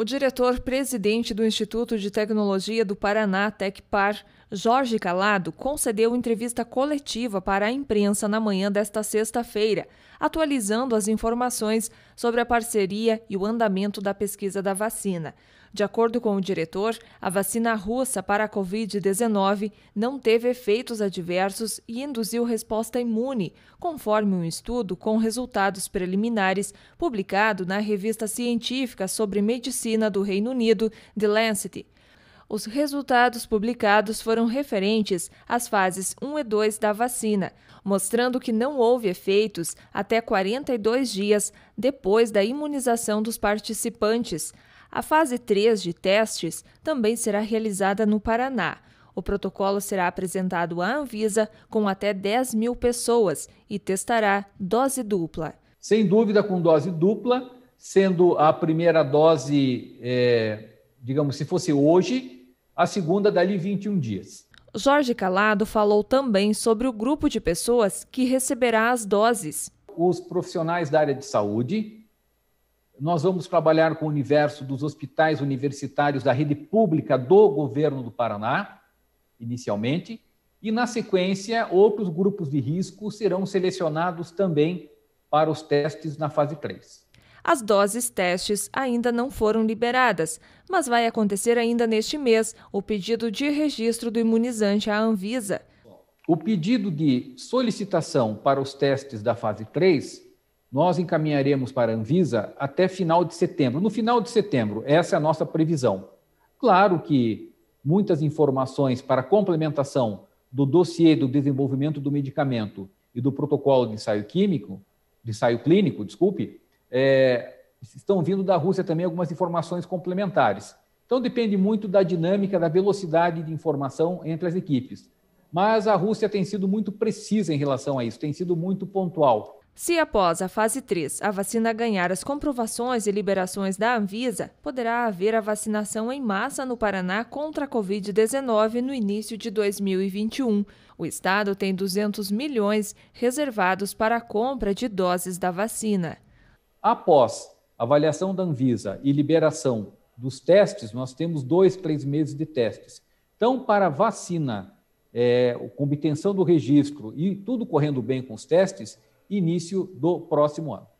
O diretor-presidente do Instituto de Tecnologia do Paraná, Tecpar, Jorge Calado concedeu entrevista coletiva para a imprensa na manhã desta sexta-feira, atualizando as informações sobre a parceria e o andamento da pesquisa da vacina. De acordo com o diretor, a vacina russa para a Covid-19 não teve efeitos adversos e induziu resposta imune, conforme um estudo com resultados preliminares publicado na revista científica sobre medicina do Reino Unido, The Lancet. Os resultados publicados foram referentes às fases 1 e 2 da vacina, mostrando que não houve efeitos até 42 dias depois da imunização dos participantes. A fase 3 de testes também será realizada no Paraná. O protocolo será apresentado à Anvisa com até 10 mil pessoas e testará dose dupla. Sem dúvida, com dose dupla, sendo a primeira dose, é, digamos, se fosse hoje, a segunda dali 21 dias. Jorge Calado falou também sobre o grupo de pessoas que receberá as doses. Os profissionais da área de saúde, nós vamos trabalhar com o universo dos hospitais universitários da rede pública do governo do Paraná, inicialmente, e na sequência, outros grupos de risco serão selecionados também para os testes na fase 3. As doses testes ainda não foram liberadas, mas vai acontecer ainda neste mês o pedido de registro do imunizante à Anvisa. O pedido de solicitação para os testes da fase 3, nós encaminharemos para a Anvisa até final de setembro. No final de setembro, essa é a nossa previsão. Claro que muitas informações para complementação do dossiê do desenvolvimento do medicamento e do protocolo de ensaio químico, de ensaio clínico, desculpe, é, estão vindo da Rússia também algumas informações complementares. Então depende muito da dinâmica, da velocidade de informação entre as equipes. Mas a Rússia tem sido muito precisa em relação a isso, tem sido muito pontual. Se após a fase 3 a vacina ganhar as comprovações e liberações da Anvisa, poderá haver a vacinação em massa no Paraná contra a Covid-19 no início de 2021. O estado tem 200 milhões reservados para a compra de doses da vacina. Após avaliação da Anvisa e liberação dos testes, nós temos dois, três meses de testes. Então, para vacina, é, com obtenção do registro e tudo correndo bem com os testes, início do próximo ano.